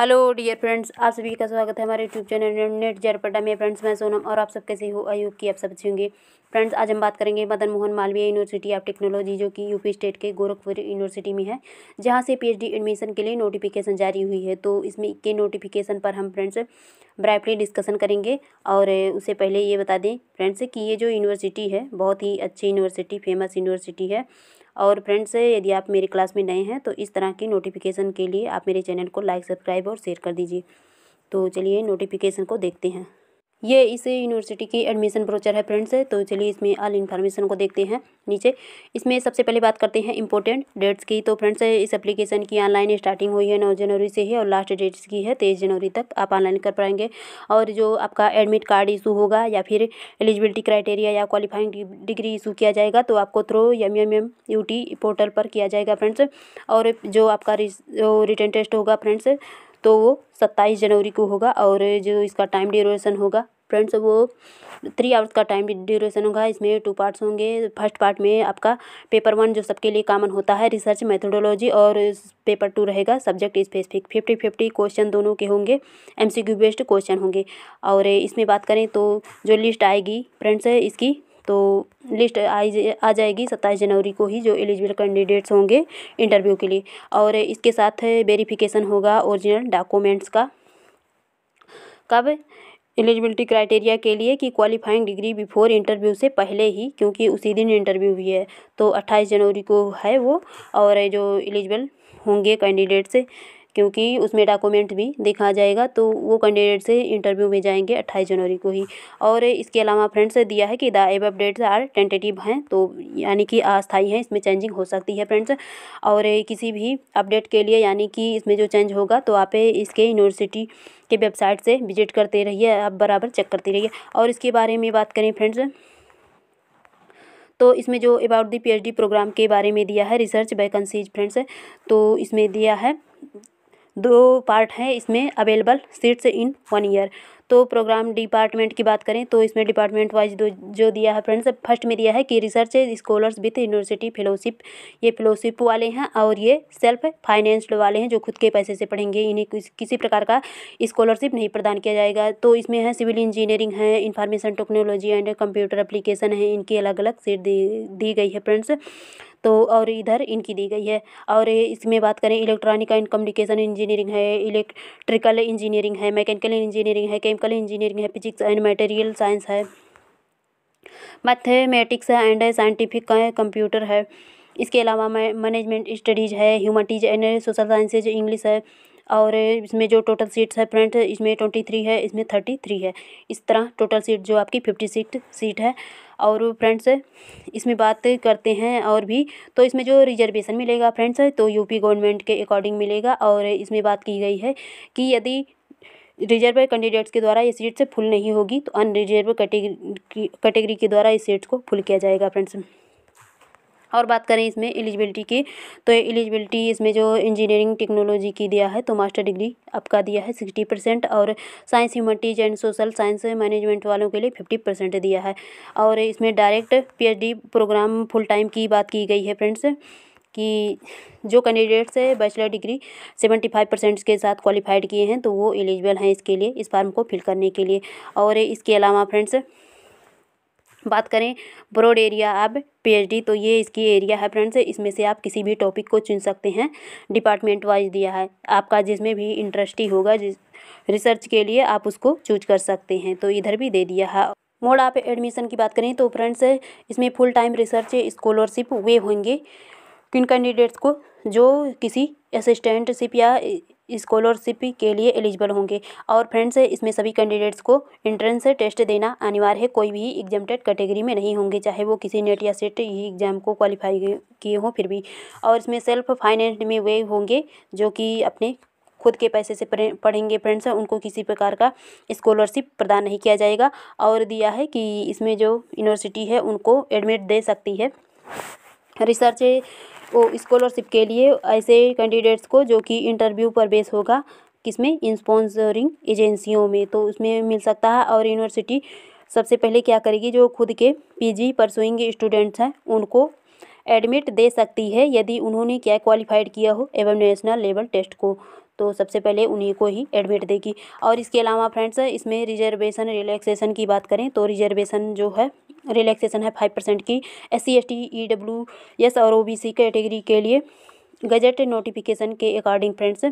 hello dear friends आप सभी का स्वागत है हमारे यूट्यूब चैनल नेट जरपटा में फ्रेंड्स मैं सोनम और आप सब कैसे हो आई की आप सब अच्छे होंगे फ्रेंड्स आज हम बात करेंगे Madan Mohan Malaviya university of technology जो कि यूपी स्टेट के गोरखपुर यूनिवर्सिटी में है जहाँ से पीएचडी एडमिशन के लिए नोटिफिकेशन जारी हुई है तो इसमें के नोटिफिकेशन पर हम फ्रेंड्स ब्राइफली डिस्कसन करेंगे और उससे पहले ये बता दें फ्रेंड्स कि ये जो यूनिवर्सिटी है बहुत ही अच्छी यूनिवर्सिटी फेमस यूनिवर्सिटी है और फ्रेंड्स यदि आप मेरी क्लास में नए हैं तो इस तरह की नोटिफिकेशन के लिए आप मेरे चैनल को लाइक सब्सक्राइब और शेयर कर दीजिए तो चलिए नोटिफिकेशन को देखते हैं ये इस यूनिवर्सिटी की एडमिशन प्रोचर है फ्रेंड्स तो चलिए इसमें ऑल इन्फॉर्मेशन को देखते हैं नीचे इसमें सबसे पहले बात करते हैं इंपॉर्टेंट डेट्स की तो फ्रेंड्स इस एप्लीकेशन की ऑनलाइन स्टार्टिंग हुई है नौ जनवरी से ही और लास्ट डेट्स की है तेईस जनवरी तक आप ऑनलाइन कर पाएंगे और जो आपका एडमिट कार्ड इशू होगा या फिर एलिजिबिलिटी क्राइटेरिया या क्वालिफाइंग डिग्री इशू किया जाएगा तो आपको through M M M U T portal पर किया जाएगा फ्रेंड्स और जो आपका रिटर्न टेस्ट होगा फ्रेंड्स तो वो सत्ताईस जनवरी को होगा और जो इसका टाइम ड्यूरेशन होगा फ्रेंड्स वो थ्री आवर्स का टाइम ड्यूरेशन होगा इसमें टू पार्ट्स होंगे फर्स्ट पार्ट में आपका पेपर वन जो सबके लिए कॉमन होता है रिसर्च मैथडोलॉजी और पेपर टू रहेगा subject specific fifty fifty question दोनों के होंगे M C Q based question होंगे और इसमें बात करें तो जो लिस्ट आएगी फ्रेंड्स इसकी तो लिस्ट आई आ जाएगी सत्ताईस जनवरी को ही जो एलिजिबल कैंडिडेट्स होंगे इंटरव्यू के लिए और इसके साथ वेरिफिकेशन होगा ओरिजिनल डॉक्यूमेंट्स का कब एलिजिबिलिटी क्राइटेरिया के लिए कि क्वालिफाइंग डिग्री बिफोर इंटरव्यू से पहले ही क्योंकि उसी दिन इंटरव्यू भी है तो अट्ठाईस जनवरी को है वो और जो एलिजिबल होंगे कैंडिडेट से क्योंकि उसमें डॉक्यूमेंट भी देखा जाएगा तो वो कैंडिडेट से इंटरव्यू में जाएंगे अट्ठाईस जनवरी को ही और इसके अलावा फ्रेंड्स दिया है कि the above updates are tentative हैं तो यानी कि अस्थाई है इसमें चेंजिंग हो सकती है फ्रेंड्स और किसी भी अपडेट के लिए यानी कि इसमें जो चेंज होगा तो आप इसके यूनिवर्सिटी के वेबसाइट से विजिट करते रहिए आप बराबर चेक करते रहिए और इसके बारे में बात करें फ्रेंड्स तो इसमें जो अबाउट दी पीएचडी प्रोग्राम के बारे में दिया है रिसर्च वैकन्सीज फ्रेंड्स तो इसमें दिया है दो पार्ट हैं इसमें available seats in one year तो प्रोग्राम डिपार्टमेंट की बात करें तो इसमें डिपार्टमेंट वाइज जो दिया है फ्रेंड्स फर्स्ट में दिया है कि research scholars with university fellowship ये फेलोशिप वाले हैं और ये सेल्फ फाइनेंस्ड वाले हैं जो खुद के पैसे से पढ़ेंगे इन्हें किसी प्रकार का स्कॉलरशिप नहीं प्रदान किया जाएगा तो इसमें है सिविल इंजीनियरिंग है information technology and computer application है इनकी अलग अलग सीट दी दी गई है फ्रेंड्स तो और इधर इनकी दी गई है और इसमें बात करें इलेक्ट्रॉनिक एंड कम्युनिकेशन इंजीनियरिंग है इलेक्ट्रिकल इंजीनियरिंग है मैकेनिकल इंजीनियरिंग है केमिकल इंजीनियरिंग है फिजिक्स एंड मटेरियल साइंस है मैथमेटिक्स है एंड साइंटिफिक कंप्यूटर है इसके अलावा मैनेजमेंट स्टडीज़ है humanities and social sciences English है और इसमें जो टोटल सीट्स है फ्रंट इसमें ट्वेंटी थ्री है इसमें थर्टी थ्री है इस तरह टोटल सीट जो आपकी फिफ्टी सीट सीट है और फ्रेंड्स इसमें बात करते हैं और भी तो इसमें जो रिजर्वेशन मिलेगा फ्रेंड्स तो यूपी गवर्नमेंट के अकॉर्डिंग मिलेगा और इसमें बात की गई है कि यदि रिजर्व कैंडिडेट्स के द्वारा ये से फुल नहीं होगी तो अनरिजर्व कैटेगरी कैटेगरी के द्वारा इस सीट्स को फुल किया जाएगा फ्रेंड्स और बात करें इसमें एलिजिबिलिटी की तो एलिजिबिलिटी इसमें जो इंजीनियरिंग टेक्नोलॉजी की दिया है तो मास्टर डिग्री आपका दिया है सिक्सटी परसेंट और science humanities and social science management वालों के लिए फिफ्टी परसेंट दिया है और इसमें direct PhD program full time की बात की गई है फ्रेंड्स कि जो कैंडिडेट्स है bachelor degree seventy five percent के साथ क्वालिफाइड किए हैं तो वो एलिजिबल हैं इसके लिए इस फार्म को फिल करने के लिए और इसके अलावा फ्रेंड्स बात करें ब्रॉड एरिया अब पीएचडी तो ये इसकी एरिया है फ्रेंड्स इसमें से आप किसी भी टॉपिक को चुन सकते हैं डिपार्टमेंट वाइज दिया है आपका जिसमें भी इंटरेस्टी होगा जिस रिसर्च के लिए आप उसको चूज कर सकते हैं तो इधर भी दे दिया है मोड आप एडमिशन की बात करें तो फ्रेंड्स इसमें फुल टाइम रिसर्च स्कॉलरशिप वे होंगे किन कैंडिडेट्स को जो किसी असिस्टेंटशिप या इस्कॉलरशिप के लिए एलिजिबल होंगे और फ्रेंड्स इसमें सभी कैंडिडेट्स को एंट्रेंस टेस्ट देना अनिवार्य है कोई भी एग्जामटेड कैटेगरी में नहीं होंगे चाहे वो किसी नेट या सेट ही एग्ज़ाम को क्वालिफाई किए हों फिर भी और इसमें सेल्फ फाइनेंस में वे होंगे जो कि अपने खुद के पैसे से पढ़ेंगे फ्रेंड्स उनको किसी प्रकार का स्कॉलरशिप प्रदान नहीं किया जाएगा और दिया है कि इसमें जो यूनिवर्सिटी है उनको एडमिट दे सकती है रिसर्च वो स्कॉलरशिप के लिए ऐसे कैंडिडेट्स को जो कि इंटरव्यू पर बेस होगा किसमें इन स्पॉन्सरिंग एजेंसियों में तो उसमें मिल सकता है और यूनिवर्सिटी सबसे पहले क्या करेगी जो खुद के पीजी परसुइंग स्टूडेंट्स हैं उनको एडमिट दे सकती है यदि उन्होंने क्या क्वालिफाइड किया हो एवं नेशनल लेवल टेस्ट को तो सबसे पहले उन्हीं को ही एडमिट देगी और इसके अलावा फ्रेंड्स इसमें रिजर्वेशन रिलैक्सेशन की बात करें तो रिजर्वेशन जो है रिलैक्सेशन है फाइव परसेंट की S C S T E W S और ओ बी सी कैटेगरी के लिए गजट नोटिफिकेशन के अकॉर्डिंग फ्रेंड्स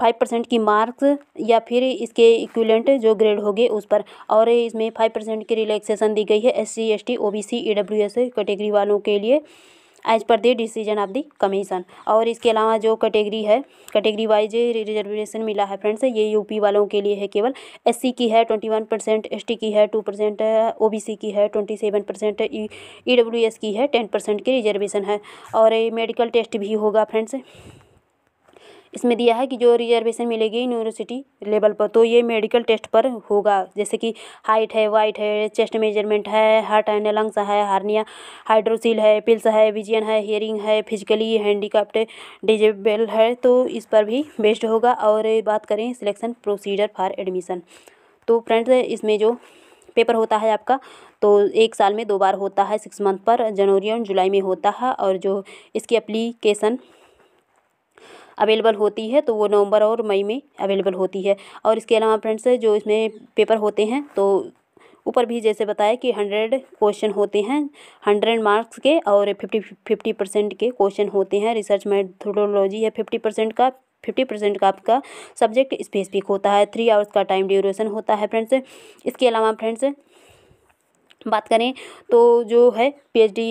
फाइव परसेंट की मार्क्स या फिर इसके इक्विलेंट जो ग्रेड होगे उस पर और इसमें फाइव परसेंट की रिलैक्सेशन दी गई है S C S T O B C E W S category वालों के लिए एज पर the decision of the commission और इसके अलावा जो कैटेगरी है कैटेगरी वाइज रिजर्वेशन मिला है फ्रेंड्स ये यूपी वालों के लिए है केवल एससी की है ट्वेंटी वन परसेंट एस की है टू परसेंट सी की है twenty seven percent E W S की है टेन परसेंट की रिजर्वेशन है और मेडिकल टेस्ट भी होगा फ्रेंड्स इसमें दिया है कि जो रिजर्वेशन मिलेगी यूनिवर्सिटी लेवल पर तो ये मेडिकल टेस्ट पर होगा जैसे कि हाइट है वाइट है चेस्ट मेजरमेंट है हार्ट एंड लंग्स है हार्निया हाइड्रोसील है पिल्स है विजन है हियरिंग है फिजिकली हैंडीकाप्ट डिजेबल है तो इस पर भी बेस्ड होगा और बात करें सिलेक्शन प्रोसीजर फॉर एडमिशन तो फ्रेंड्स इसमें जो पेपर होता है आपका तो एक साल में दो बार होता है सिक्स मंथ पर जनवरी और जुलाई में होता है और जो इसकी अप्लीकेशन अवेलेबल होती है तो वो नवंबर और मई में अवेलेबल होती है और इसके अलावा फ्रेंड्स जो इसमें पेपर होते हैं तो ऊपर भी जैसे बताया कि हंड्रेड क्वेश्चन होते हैं हंड्रेड मार्क्स के और फिफ्टी फिफ्टी परसेंट के क्वेश्चन होते हैं रिसर्च मेथोडोलॉजी है फिफ्टी परसेंट का फिफ्टी परसेंट का आपका सब्जेक्ट स्पेसिफिक होता है थ्री आवर्स का टाइम ड्यूरेशन होता है फ्रेंड्स इसके अलावा फ्रेंड्स बात करें तो जो है पी एच डी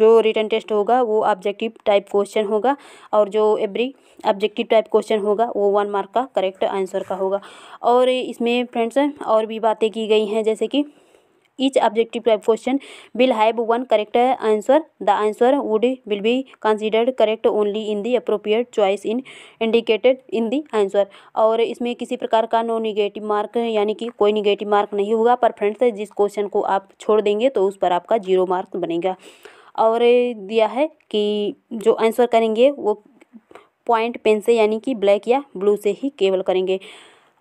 जो रिटर्न टेस्ट होगा वो ऑब्जेक्टिव टाइप क्वेश्चन होगा और जो एवरी ऑब्जेक्टिव टाइप क्वेश्चन होगा वो वन मार्क का करेक्ट आंसर का होगा और इसमें फ्रेंड्स और भी बातें की गई हैं जैसे कि each objective type question will have one correct answer the answer would will be considered correct only in the appropriate choice in indicated in the answer और इसमें किसी प्रकार का नो निगेटिव मार्क यानी कि कोई निगेटिव मार्क नहीं होगा पर फ्रेंड्स जिस क्वेश्चन को आप छोड़ देंगे तो उस पर आपका जीरो मार्क बनेगा और दिया है कि जो आंसर करेंगे वो पॉइंट पेन से यानी कि ब्लैक या ब्लू से ही केवल करेंगे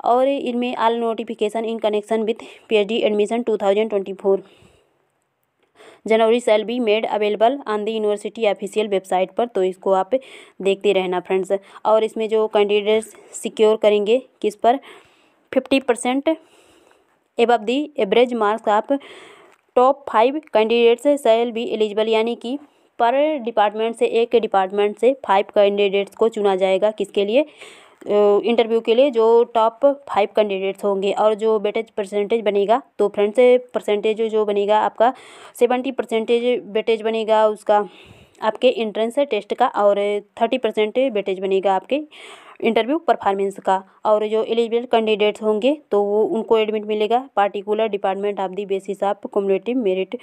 और इनमें all notification in connection with P admission to January shall be made available on the university official website पर तो इसको आप देखते रहना फ्रेंड्स और इसमें जो कैंडिडेट्स सिक्योर करेंगे किस पर fifty percent of the average marks of top five candidates shall be eligible यानी कि पर डिपार्टमेंट से एक डिपार्टमेंट से फाइव कैंडिडेट्स को चुना जाएगा किसके लिए इंटरव्यू के लिए जो टॉप फाइव कैंडिडेट्स होंगे और जो बेटेज परसेंटेज बनेगा तो फ्रेंड्स परसेंटेज जो बनेगा आपका सेवेंटी परसेंटेज बेटेज बनेगा उसका आपके इंट्रेंस टेस्ट का और थर्टी परसेंट बेटेज बनेगा आपके इंटरव्यू परफॉर्मेंस का और जो एलिजिबल कैंडिडेट्स होंगे तो वो उनको एडमिट मिलेगा particular department of the basis of cumulative merit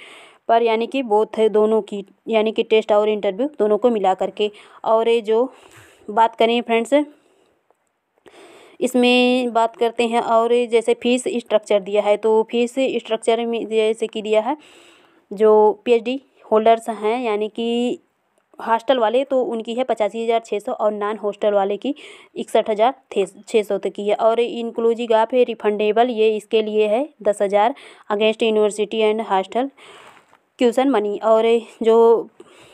पर यानी कि बोथ दोनों की यानी कि टेस्ट और इंटरव्यू दोनों को मिला करके और जो बात करें फ्रेंड्स इसमें बात करते हैं और जैसे फ़ीस स्ट्रक्चर दिया है तो फ़ीस स्ट्रक्चर में जैसे कि दिया है जो पी एच डी होल्डर्स हैं यानी कि हॉस्टल वाले तो उनकी है पचासी हज़ार छः सौ और नॉन हॉस्टल वाले की इकसठ हज़ार छः सौ तक की है और इनक्लूजिंग आप रिफंडेबल ये इसके लिए है दस हज़ार against university and hostel tuition money और जो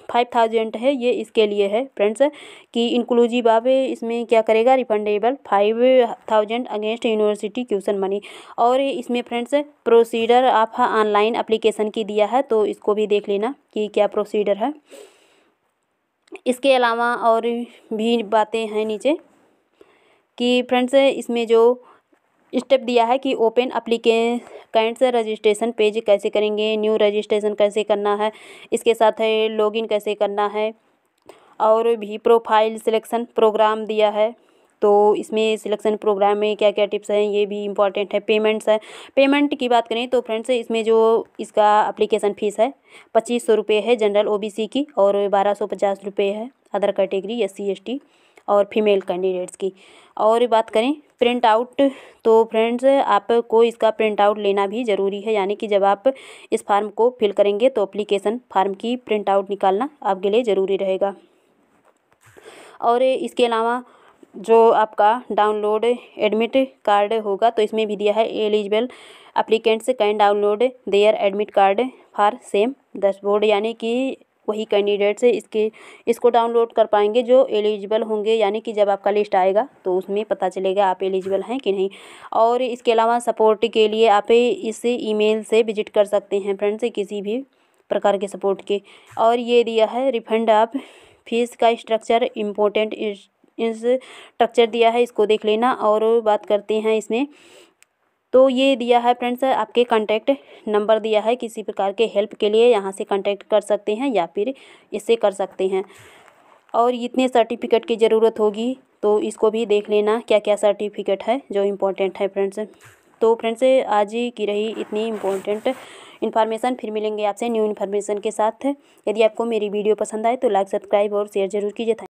फाइव थाउजेंट है ये इसके लिए है फ्रेंड्स कि इंक्लूजिव आप इसमें क्या करेगा refundable five thousand against university tuition money और इसमें फ्रेंड्स प्रोसीडर आप ऑनलाइन हाँ अप्लीकेशन की दिया है तो इसको भी देख लेना कि क्या प्रोसीडर है इसके अलावा और भी बातें हैं नीचे कि फ्रेंड्स इसमें जो स्टेप दिया है कि ओपन अप्लीके कैंट से रजिस्ट्रेशन पेज कैसे करेंगे न्यू रजिस्ट्रेशन कैसे करना है इसके साथ है लॉगिन कैसे करना है और भी प्रोफाइल सिलेक्शन प्रोग्राम दिया है तो इसमें सिलेक्शन प्रोग्राम में क्या क्या टिप्स हैं ये भी इम्पॉर्टेंट है पेमेंट्स है पेमेंट की बात करें तो फ्रेंड्स इसमें जो इसका अप्लीकेशन फ़ीस है पच्चीस सौ रुपये है जनरल ओबीसी की और बारह सौ पचास रुपये है other category S C S T और फीमेल कैंडिडेट्स की और बात करें प्रिंट आउट तो फ्रेंड्स आपको इसका प्रिंट आउट लेना भी ज़रूरी है यानी कि जब आप इस फार्म को फिल करेंगे तो अप्लीकेशन फार्म की प्रिंट आउट निकालना आपके लिए ज़रूरी रहेगा और इसके अलावा जो आपका डाउनलोड एडमिट कार्ड होगा तो इसमें भी दिया है eligible applicants can download their admit card for same this board यानी कि वही कैंडिडेट से इसके इसको डाउनलोड कर पाएंगे जो एलिजिबल होंगे यानी कि जब आपका लिस्ट आएगा तो उसमें पता चलेगा आप एलिजिबल हैं कि नहीं और इसके अलावा सपोर्ट के लिए आप इस ईमेल से विजिट कर सकते हैं फ्रेंड्स किसी भी प्रकार के सपोर्ट के और ये दिया है रिफंड आप फीस का स्ट्रक्चर इम्पोर्टेंट इस स्ट्रक्चर दिया है इसको देख लेना और बात करते हैं इसमें तो ये दिया है फ्रेंड्स आपके कांटेक्ट नंबर दिया है किसी प्रकार के हेल्प के लिए यहाँ से कांटेक्ट कर सकते हैं या फिर इससे कर सकते हैं और इतने सर्टिफिकेट की ज़रूरत होगी तो इसको भी देख लेना क्या क्या सर्टिफिकेट है जो इम्पोर्टेंट है फ्रेंड्स तो फ्रेंड्स आज की रही इतनी इम्पोर्टेंट इन्फॉर्मेशन फिर मिलेंगे आपसे न्यू इन्फॉर्मेशन के साथ यदि आपको मेरी वीडियो पसंद आए तो लाइक सब्सक्राइब और शेयर जरूर कीजिए